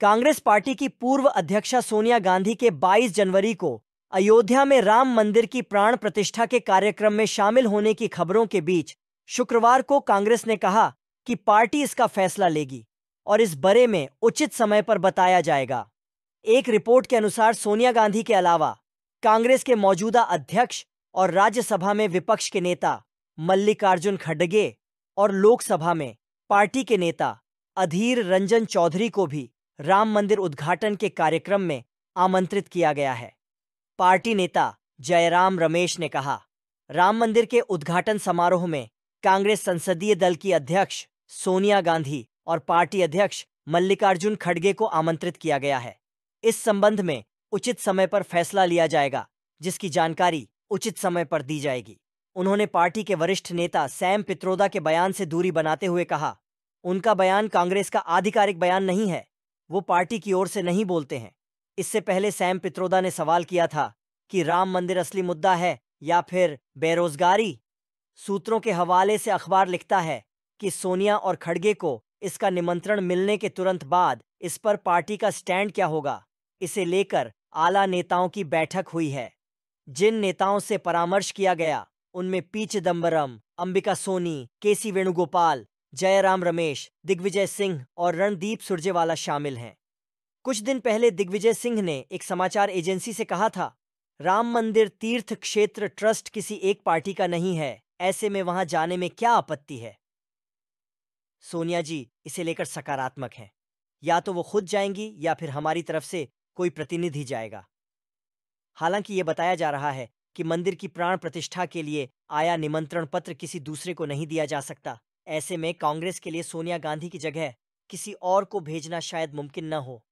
Congress party की पूर्व अध्यक्षा सोनिया गांधी के 22 जनवरी को अयोध्या में राम मंदिर की प्राण प्रतिष्ठा के कार्यक्रम में शामिल होने की खबरों के बीच शुक्रवार को कांग्रेस ने कहा कि पार्टी इसका फैसला लेगी और इस बरे में उचित समय पर बताया जाएगा एक रिपोर्ट के अनुसार सोनिया गांधी के अलावा कांग्रेस के मौजूदा अध्यक्ष और राज्यसभा में विपक्ष के नेता मल्लिकार्जुन खड़गे और लोकसभा में पार्टी के नेता अधीर रंजन चौधरी को भी राम मंदिर उद्घाटन के कार्यक्रम में आमंत्रित किया गया है पार्टी नेता जयराम रमेश ने कहा राम मंदिर के उद्घाटन समारोह में कांग्रेस संसदीय दल की अध्यक्ष सोनिया गांधी और पार्टी अध्यक्ष मल्लिकार्जुन खड़गे को आमंत्रित किया गया है इस संबंध में उचित समय पर फैसला लिया जाएगा जिसकी जानकारी उचित समय पर दी जाएगी उन्होंने पार्टी के वरिष्ठ नेता सैम पित्रोदा के बयान से दूरी बनाते हुए कहा उनका बयान कांग्रेस का आधिकारिक बयान नहीं है वो पार्टी की ओर से नहीं बोलते हैं इससे पहले सैम पित्रोदा ने सवाल किया था कि राम मंदिर असली मुद्दा है या फिर बेरोजगारी सूत्रों के हवाले से अखबार लिखता है कि सोनिया और खड़गे को इसका निमंत्रण मिलने के तुरंत बाद इस पर पार्टी का स्टैंड क्या होगा इसे लेकर आला नेताओं की बैठक हुई है जिन नेताओं से परामर्श किया गया उनमें पी चिदम्बरम अंबिका सोनी के सी वेणुगोपाल जयराम रमेश दिग्विजय सिंह और रणदीप सुरजेवाला शामिल हैं कुछ दिन पहले दिग्विजय सिंह ने एक समाचार एजेंसी से कहा था राम मंदिर तीर्थ क्षेत्र ट्रस्ट किसी एक पार्टी का नहीं है ऐसे में वहां जाने में क्या आपत्ति है सोनिया जी इसे लेकर सकारात्मक हैं या तो वो खुद जाएंगी या फिर हमारी तरफ से कोई प्रतिनिधि जाएगा हालांकि ये बताया जा रहा है कि मंदिर की प्राण प्रतिष्ठा के लिए आया निमंत्रण पत्र किसी दूसरे को नहीं दिया जा सकता ऐसे में कांग्रेस के लिए सोनिया गांधी की जगह किसी और को भेजना शायद मुमकिन न हो